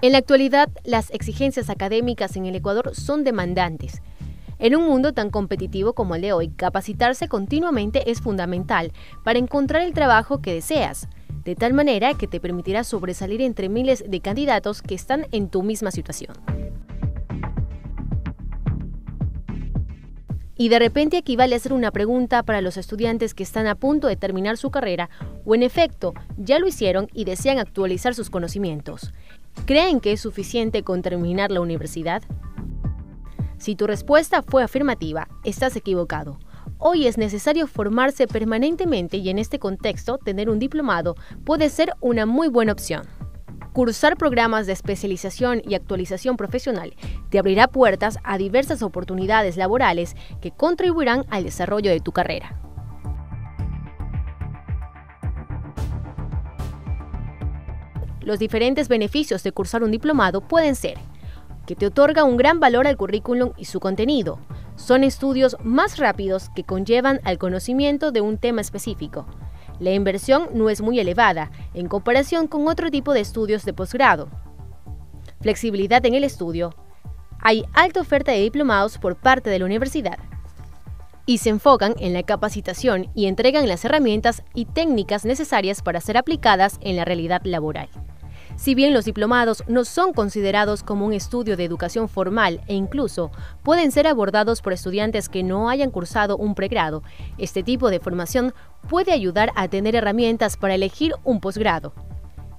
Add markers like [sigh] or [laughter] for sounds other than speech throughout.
En la actualidad, las exigencias académicas en el Ecuador son demandantes. En un mundo tan competitivo como el de hoy, capacitarse continuamente es fundamental para encontrar el trabajo que deseas, de tal manera que te permitirá sobresalir entre miles de candidatos que están en tu misma situación. Y de repente equivale a hacer una pregunta para los estudiantes que están a punto de terminar su carrera o en efecto ya lo hicieron y desean actualizar sus conocimientos. ¿Creen que es suficiente con terminar la universidad? Si tu respuesta fue afirmativa, estás equivocado. Hoy es necesario formarse permanentemente y en este contexto tener un diplomado puede ser una muy buena opción. Cursar programas de especialización y actualización profesional te abrirá puertas a diversas oportunidades laborales que contribuirán al desarrollo de tu carrera. Los diferentes beneficios de cursar un diplomado pueden ser que te otorga un gran valor al currículum y su contenido. Son estudios más rápidos que conllevan al conocimiento de un tema específico. La inversión no es muy elevada en comparación con otro tipo de estudios de posgrado. Flexibilidad en el estudio. Hay alta oferta de diplomados por parte de la universidad y se enfocan en la capacitación y entregan las herramientas y técnicas necesarias para ser aplicadas en la realidad laboral. Si bien los diplomados no son considerados como un estudio de educación formal e incluso pueden ser abordados por estudiantes que no hayan cursado un pregrado, este tipo de formación puede ayudar a tener herramientas para elegir un posgrado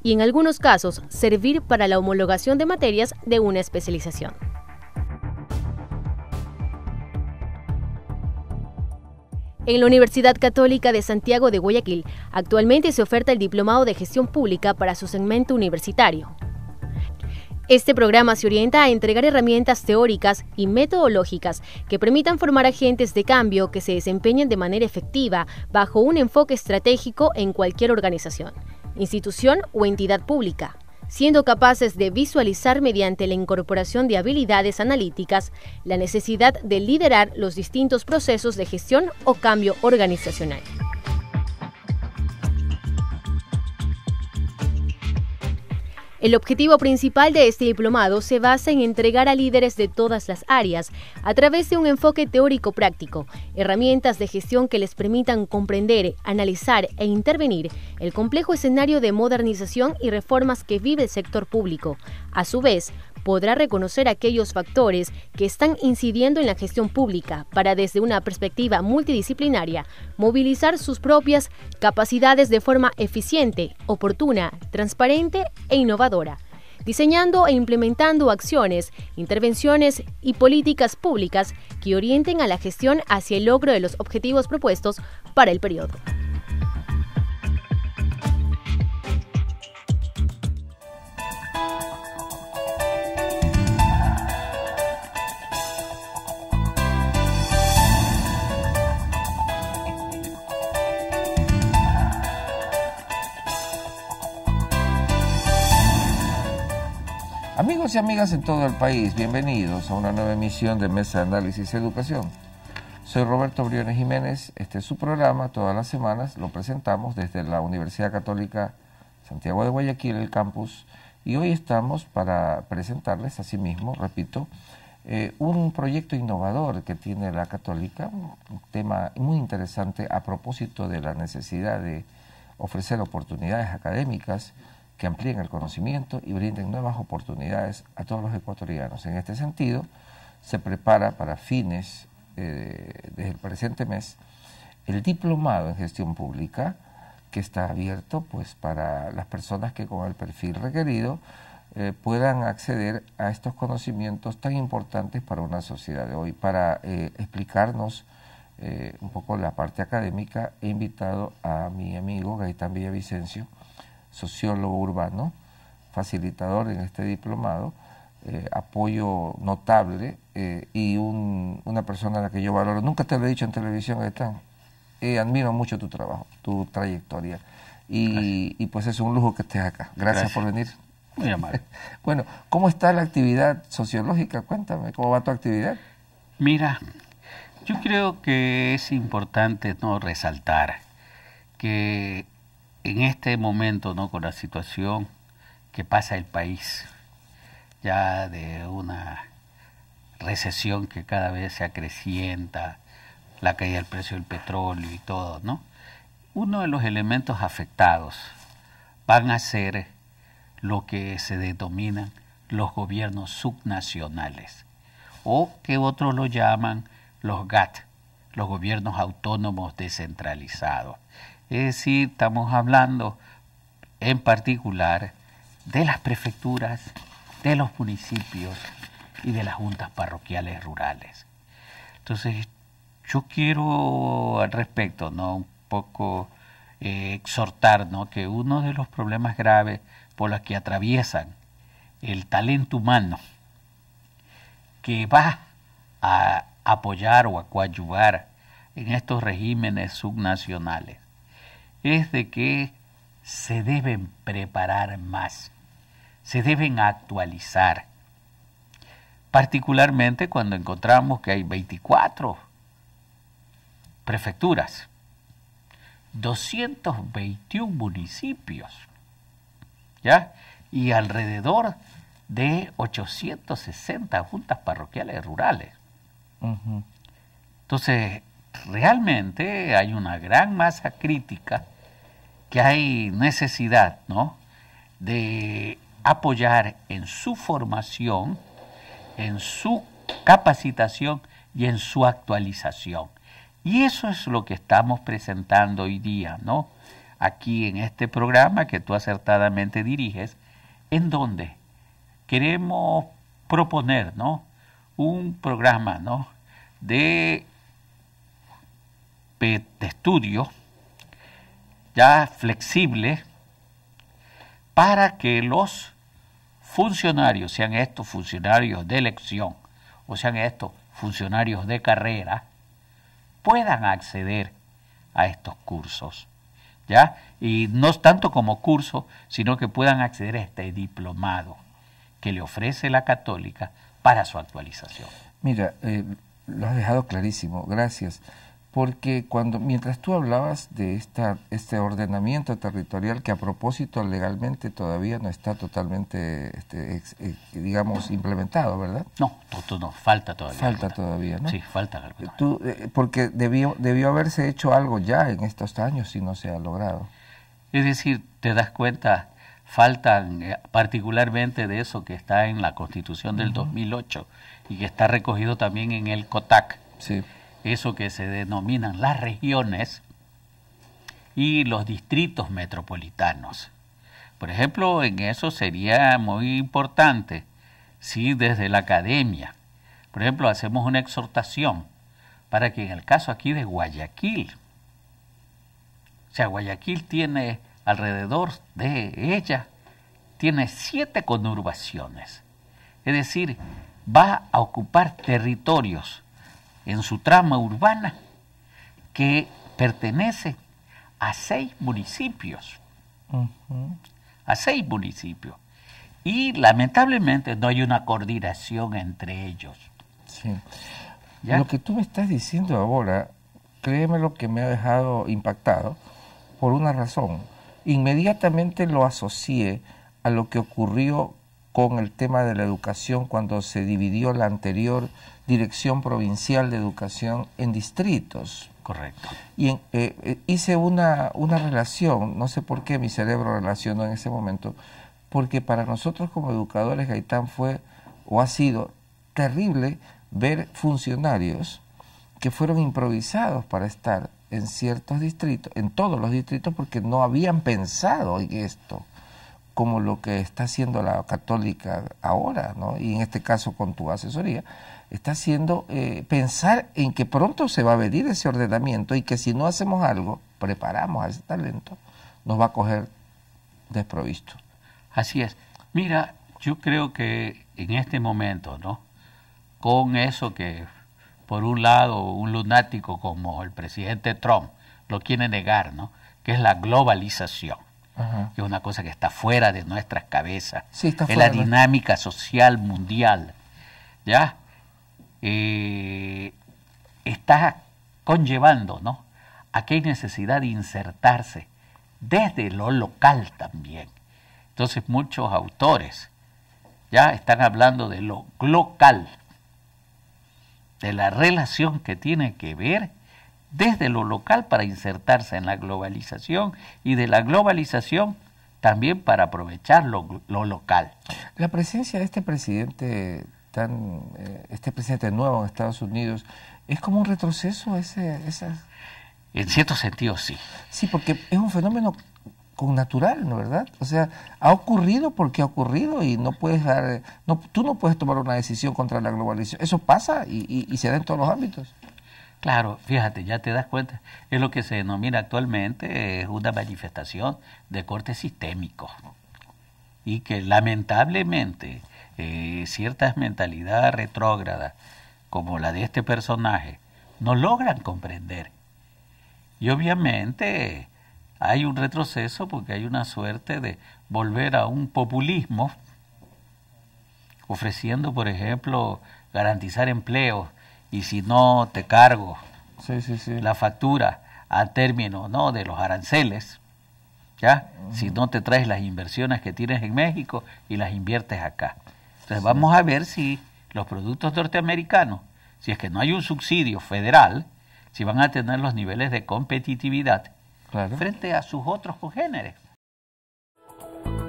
y en algunos casos servir para la homologación de materias de una especialización. En la Universidad Católica de Santiago de Guayaquil, actualmente se oferta el Diplomado de Gestión Pública para su segmento universitario. Este programa se orienta a entregar herramientas teóricas y metodológicas que permitan formar agentes de cambio que se desempeñen de manera efectiva bajo un enfoque estratégico en cualquier organización, institución o entidad pública siendo capaces de visualizar mediante la incorporación de habilidades analíticas la necesidad de liderar los distintos procesos de gestión o cambio organizacional. El objetivo principal de este diplomado se basa en entregar a líderes de todas las áreas, a través de un enfoque teórico-práctico, herramientas de gestión que les permitan comprender, analizar e intervenir el complejo escenario de modernización y reformas que vive el sector público. A su vez, podrá reconocer aquellos factores que están incidiendo en la gestión pública para desde una perspectiva multidisciplinaria movilizar sus propias capacidades de forma eficiente, oportuna, transparente e innovadora diseñando e implementando acciones, intervenciones y políticas públicas que orienten a la gestión hacia el logro de los objetivos propuestos para el periodo. Amigos y amigas en todo el país, bienvenidos a una nueva emisión de Mesa de Análisis y Educación. Soy Roberto Briones Jiménez, este es su programa, todas las semanas lo presentamos desde la Universidad Católica Santiago de Guayaquil, el campus, y hoy estamos para presentarles, asimismo, repito, eh, un proyecto innovador que tiene la Católica, un tema muy interesante a propósito de la necesidad de ofrecer oportunidades académicas que amplíen el conocimiento y brinden nuevas oportunidades a todos los ecuatorianos. En este sentido, se prepara para fines eh, del desde el presente mes el diplomado en gestión pública que está abierto pues para las personas que con el perfil requerido eh, puedan acceder a estos conocimientos tan importantes para una sociedad de hoy. Para eh, explicarnos un poco la parte académica, he invitado a mi amigo Gaitán Villavicencio, sociólogo urbano, facilitador en este diplomado, eh, apoyo notable eh, y un, una persona a la que yo valoro. Nunca te lo he dicho en televisión, y eh, admiro mucho tu trabajo, tu trayectoria. Y, y, pues es un lujo que estés acá. Gracias, Gracias. por venir. Muy amable. [laughs] bueno, ¿cómo está la actividad sociológica? Cuéntame, ¿cómo va tu actividad? Mira, yo creo que es importante no resaltar que en este momento, ¿no? Con la situación que pasa el país, ya de una recesión que cada vez se acrecienta, la caída del precio del petróleo y todo, ¿no? Uno de los elementos afectados van a ser lo que se denominan los gobiernos subnacionales o que otros lo llaman los GATT, los gobiernos autónomos descentralizados. Es decir, estamos hablando en particular de las prefecturas, de los municipios y de las juntas parroquiales rurales. Entonces, yo quiero al respecto, ¿no? Un poco eh, exhortar, Que uno de los problemas graves por los que atraviesan el talento humano que va a apoyar o a coadyuvar en estos regímenes subnacionales es de que se deben preparar más, se deben actualizar, particularmente cuando encontramos que hay 24 prefecturas, 221 municipios, ¿ya? Y alrededor de 860 juntas parroquiales rurales. Entonces, realmente hay una gran masa crítica que hay necesidad, ¿no? De apoyar en su formación, en su capacitación y en su actualización. Y eso es lo que estamos presentando hoy día, ¿no? Aquí en este programa que tú acertadamente diriges, en donde queremos proponer, ¿no? Un programa, ¿no? De de estudio ya flexible para que los funcionarios, sean estos funcionarios de elección o sean estos funcionarios de carrera, puedan acceder a estos cursos. ¿Ya? Y no tanto como curso, sino que puedan acceder a este diplomado que le ofrece la católica para su actualización. Mira, eh, lo has dejado clarísimo, gracias porque cuando mientras tú hablabas de esta, este ordenamiento territorial que a propósito legalmente todavía no está totalmente, este, eh, digamos, implementado, ¿verdad? No, falta todavía. Falta todavía, ¿no? Sí, falta. Eh, eh, porque debió, debió haberse hecho algo ya en estos años si no se ha logrado. Es decir, te das cuenta, faltan particularmente de eso que está en la Constitución del 2008 y que está recogido también en el COTAC. Sí eso que se denominan las regiones y los distritos metropolitanos. Por ejemplo, en eso sería muy importante si desde la academia, por ejemplo, hacemos una exhortación para que en el caso aquí de Guayaquil, o sea, Guayaquil tiene alrededor de ella, tiene siete conurbaciones, es decir, va a ocupar territorios en su trama urbana que pertenece a seis municipios. A seis municipios. Y lamentablemente no hay una coordinación entre ellos. Lo que tú me estás diciendo ahora, créeme lo que me ha dejado impactado por una razón. Inmediatamente lo asocié a lo que ocurrió con el tema de la educación cuando se dividió la anterior Dirección Provincial de Educación en Distritos. Correcto. Y eh, eh, hice una, una relación, no sé por qué mi cerebro relacionó en ese momento, porque para nosotros como educadores Gaitán fue o ha sido terrible ver funcionarios que fueron improvisados para estar en ciertos distritos, en todos los distritos, porque no habían pensado en esto como lo que está haciendo la católica ahora, y en este caso con tu asesoría, está haciendo eh, pensar en que pronto se va a venir ese ordenamiento y que si no hacemos algo, preparamos a ese talento, nos va a coger desprovisto. Así es. Mira, yo creo que en este momento, ¿no? Con eso que, por un lado, un lunático como el presidente Trump lo quiere negar, ¿no? Que es la globalización que es una cosa que está fuera de nuestras cabezas, es la dinámica social mundial, ¿ya? Eh, está conllevando, ¿no? A que hay necesidad de insertarse desde lo local también. Entonces muchos autores ya están hablando de lo local, de la relación que tiene que ver desde lo local para insertarse en la globalización y de la globalización también para aprovechar lo, local. La presencia de este presidente tan eh, este presidente nuevo en Estados Unidos es como un retroceso ese en cierto sentido sí. Sí, porque es un fenómeno con natural, ¿no verdad? O sea, ha ocurrido porque ha ocurrido y no puedes dar, no, tú no puedes tomar una decisión contra la globalización. Eso pasa y se da en todos los ámbitos. Claro, fíjate, ya te das cuenta, es lo que se denomina actualmente eh, una manifestación de corte sistémico y que lamentablemente eh, ciertas mentalidades retrógradas como la de este personaje no logran comprender. Y obviamente hay un retroceso porque hay una suerte de volver a un populismo ofreciendo, por ejemplo, garantizar empleos y si no te cargo la factura a término no de los aranceles, ¿ya? Si no te traes las inversiones que tienes en México y las inviertes acá. Entonces vamos a ver si los productos norteamericanos, si es que no hay un subsidio federal, si van a tener los niveles de competitividad frente a sus otros congéneres.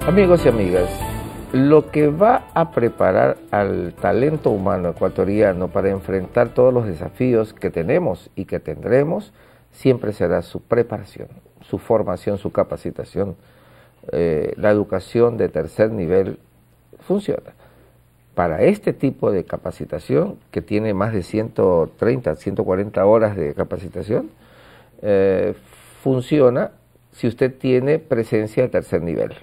Amigos y amigas, lo que va a preparar al talento humano ecuatoriano para enfrentar todos los desafíos que tenemos y que tendremos siempre será su preparación, su formación, su capacitación. Eh, la educación de tercer nivel funciona. Para este tipo de capacitación, que tiene más de 130, 140 horas de capacitación, eh, funciona si usted tiene presencia de tercer nivel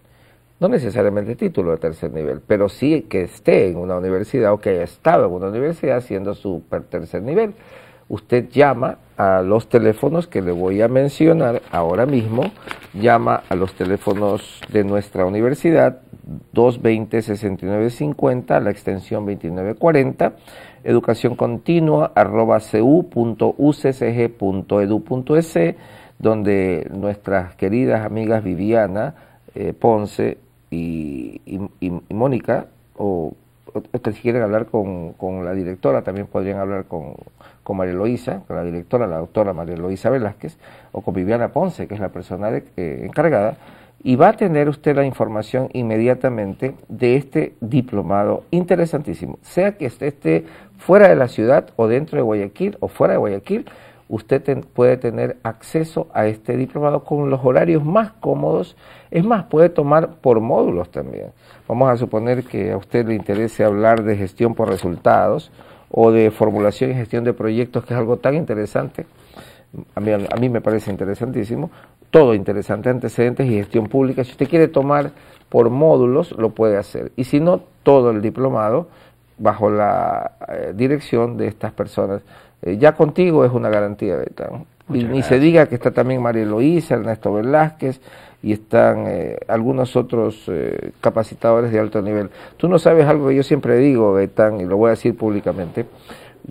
no necesariamente título de tercer nivel, pero sí que esté en una universidad o que haya estado en una universidad haciendo su tercer nivel. Usted llama a los teléfonos que le voy a mencionar ahora mismo, llama a los teléfonos de nuestra universidad 220-6950, la extensión 2940, educación continua arroba e e donde nuestras queridas amigas Viviana eh, Ponce y, Mónica, o, ustedes si quieren hablar con, la directora, también podrían hablar con, con María Eloísa, con la directora, la doctora María Eloísa Velázquez, o con Viviana Ponce, que es la persona eh, encargada, y va a tener usted la información inmediatamente de este diplomado interesantísimo, sea que esté fuera de la ciudad o dentro de Guayaquil o fuera de Guayaquil, usted puede tener acceso a este diplomado con los horarios más cómodos. Es más, puede tomar por módulos también. Vamos a suponer que a usted le interese hablar de gestión por resultados o de formulación y gestión de proyectos, que es algo tan interesante. a mí me parece interesantísimo. Todo interesante, antecedentes y gestión pública. Si usted quiere tomar por módulos, lo puede hacer. Y si no, todo el diplomado bajo la eh, dirección de estas personas. Eh, ya contigo es una garantía, Betán, Y ni se diga que está también María Eloísa, Ernesto Velázquez y están eh, algunos otros capacitadores de alto nivel. Tú no sabes algo que yo siempre digo, Betán, y lo voy a decir públicamente.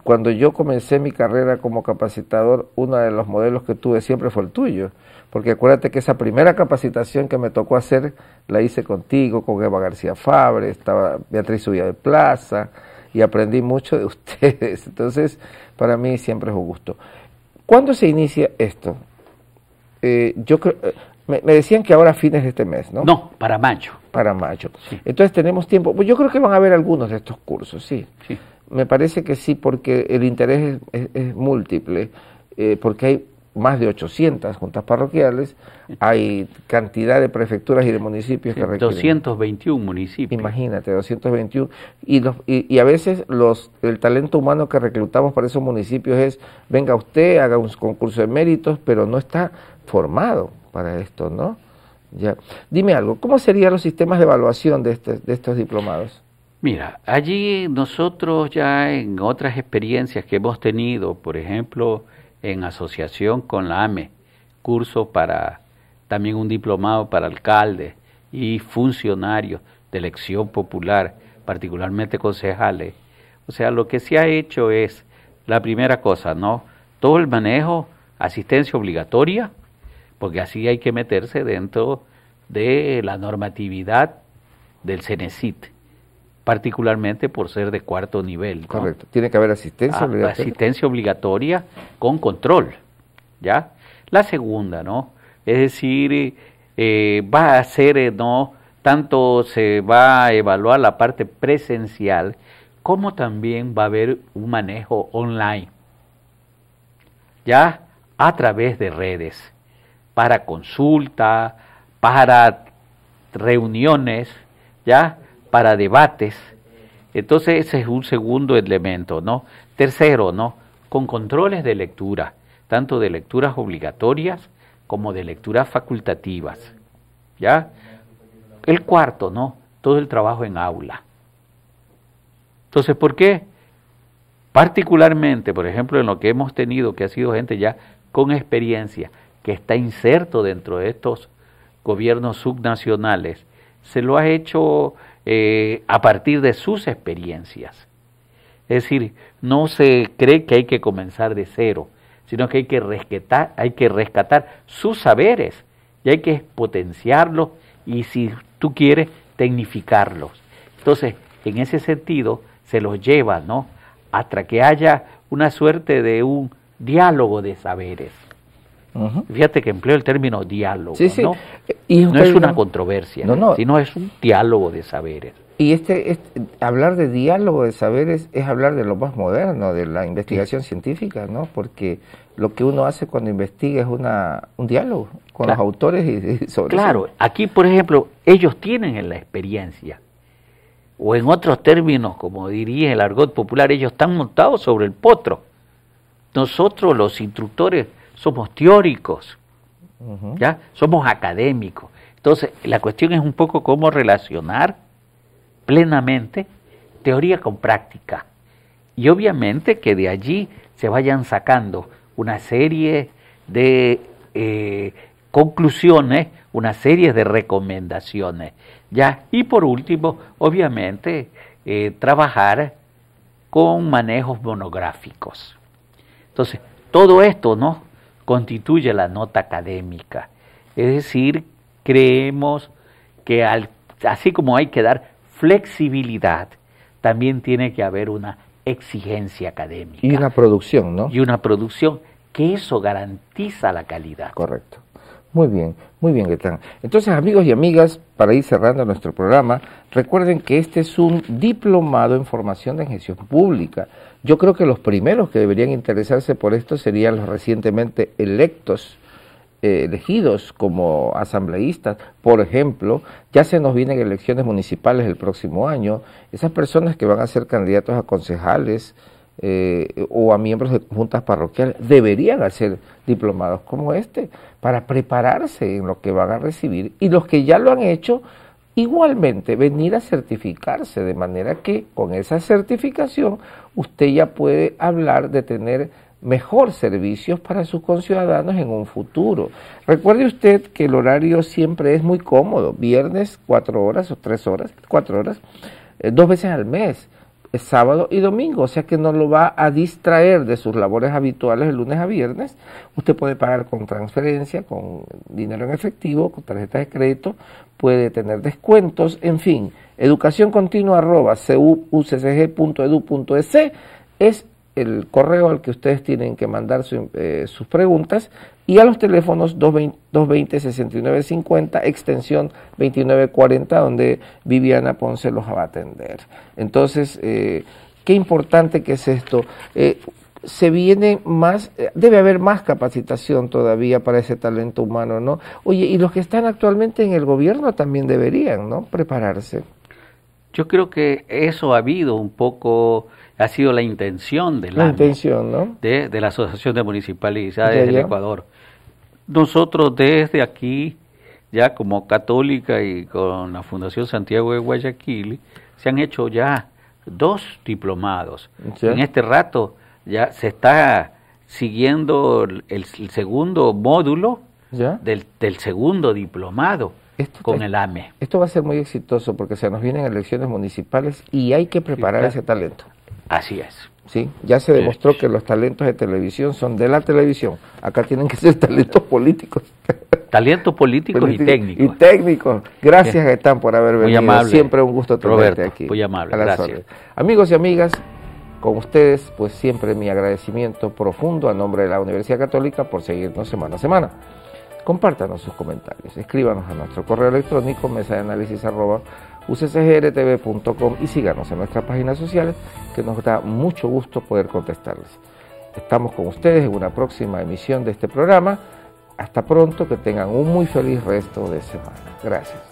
Cuando yo comencé mi carrera como capacitador, uno de los modelos que tuve siempre fue el tuyo porque acuérdate que esa primera capacitación que me tocó hacer la hice contigo, con Eva García Fabre, estaba Beatriz subía de Plaza, y aprendí mucho de [laughs] ustedes. Entonces, para mí siempre es un gusto. ¿Cuándo se inicia esto? Eh, yo eh, me, decían que ahora fines de este mes, ¿no? No, para mayo. Para mayo. Entonces tenemos tiempo. Pues yo creo que van a haber algunos de estos cursos, sí. sí. Me parece que sí, porque el interés es, múltiple, eh, porque hay más de 800 juntas parroquiales, hay cantidad de prefecturas y de municipios que requieren. 221 municipios. Imagínate, 221. Y, los, y, a veces los, el talento humano que reclutamos para esos municipios es, venga usted, haga un concurso de méritos, pero no está formado para esto, ¿no? Ya. Dime algo, ¿cómo serían los sistemas de evaluación de, este, de estos diplomados? Mira, allí nosotros ya en otras experiencias que hemos tenido, por ejemplo, en asociación con la AME, curso para también un diplomado para alcalde y funcionarios de elección popular, particularmente concejales. O sea, lo que se ha hecho es la primera cosa, ¿no? Todo el manejo, asistencia obligatoria, porque así hay que meterse dentro de la normatividad del Cenecit particularmente por ser de cuarto nivel. Correcto. Tiene que haber asistencia ah, obligatoria. Asistencia obligatoria con control, ¿ya? La segunda, ¿no? Es decir, eh, va a ser, eh, ¿no? Tanto se va a evaluar la parte presencial como también va a haber un manejo online, ¿ya? A través de redes, para consulta, para reuniones, ¿ya? para debates. Entonces ese es un segundo elemento, ¿no? Tercero, ¿no? Con controles de lectura, tanto de lecturas obligatorias como de lecturas facultativas. ¿Ya? El cuarto, ¿no? Todo el trabajo en aula. Entonces, ¿por qué? Particularmente, por ejemplo, en lo que hemos tenido, que ha sido gente ya con experiencia, que está inserto dentro de estos gobiernos subnacionales, se lo ha hecho eh, a partir de sus experiencias. Es decir, no se cree que hay que comenzar de cero, sino que hay que rescatar, hay que rescatar sus saberes y hay que potenciarlos y si tú quieres, tecnificarlos. Entonces, en ese sentido, se los lleva, ¿no? Hasta que haya una suerte de un diálogo de saberes. Fíjate que empleo el término diálogo, ¿no? Y no es una controversia, sino es un diálogo de saberes. Y este, este, hablar de diálogo de saberes es hablar de lo más moderno, de la investigación científica, ¿no? Porque lo que uno hace cuando investiga es una, un diálogo con los autores y, sobre Claro, aquí por ejemplo, ellos tienen en la experiencia, o en otros términos, como diría el argot popular, ellos están montados sobre el potro. Nosotros los instructores somos teóricos, ¿ya? somos académicos. Entonces, la cuestión es un poco cómo relacionar plenamente teoría con práctica. Y obviamente que de allí se vayan sacando una serie de eh, conclusiones, una serie de recomendaciones. ¿ya? Y por último, obviamente, eh, trabajar con manejos monográficos. Entonces, todo esto, ¿no? constituye la nota académica. Es decir, creemos que al, así como hay que dar flexibilidad, también tiene que haber una exigencia académica. Y una producción, ¿no? Y una producción, que eso garantiza la calidad. Correcto. Muy bien, muy bien, Getán. Entonces, amigos y amigas, para ir cerrando nuestro programa, recuerden que este es un diplomado en formación de gestión pública yo creo que los primeros que deberían interesarse por esto serían los recientemente electos, eh, elegidos como asambleístas. Por ejemplo, ya se nos vienen elecciones municipales el próximo año. Esas personas que van a ser candidatos a concejales, eh, o a miembros de juntas parroquiales deberían hacer diplomados como este para prepararse en lo que van a recibir y los que ya lo han hecho igualmente venir a certificarse de manera que con esa certificación usted ya puede hablar de tener mejor servicios para sus conciudadanos en un futuro. Recuerde usted que el horario siempre es muy cómodo, viernes cuatro horas o tres horas, cuatro horas, eh, dos veces al mes sábado y domingo, o sea que no lo va a distraer de sus labores habituales de lunes a viernes. Usted puede pagar con transferencia, con dinero en efectivo, con tarjetas de crédito, puede tener descuentos, en fin, educación continua arroba .edu e es el correo al que ustedes tienen que mandar eh, sus preguntas y a los teléfonos 220-6950, extensión 2940, donde Viviana Ponce los va a atender. Entonces, eh, qué importante que es esto. Eh, se viene más, debe haber más capacitación todavía para ese talento humano, ¿no? Oye, y los que están actualmente en el gobierno también deberían, ¿no? Prepararse. Yo creo que eso ha habido un poco, ha sido la intención de la, de, la Asociación de Municipalidades del Ecuador. Nosotros desde aquí, ya como católica y con la Fundación Santiago de Guayaquil, se han hecho ya dos diplomados. En este rato ya se está siguiendo el, segundo módulo del segundo diplomado con el AME. Esto va a ser muy exitoso porque se nos vienen elecciones municipales y hay que preparar ese talento. Así es. Sí, ya se demostró que los talentos de televisión son de la televisión. Acá tienen que ser [laughs] talentos políticos. Talentos políticos y técnicos. Y técnicos. Gracias, sí. por haber venido. Muy amable, siempre un gusto tenerte aquí. Muy amable. gracias. Amigos y amigas, con ustedes, pues siempre mi agradecimiento profundo a nombre de la Universidad Católica por seguirnos semana a semana. Compártanos sus comentarios, escríbanos a nuestro correo electrónico mesa de análisis y síganos en nuestras páginas sociales que nos da mucho gusto poder contestarles. Estamos con ustedes en una próxima emisión de este programa. Hasta pronto, que tengan un muy feliz resto de semana. Gracias.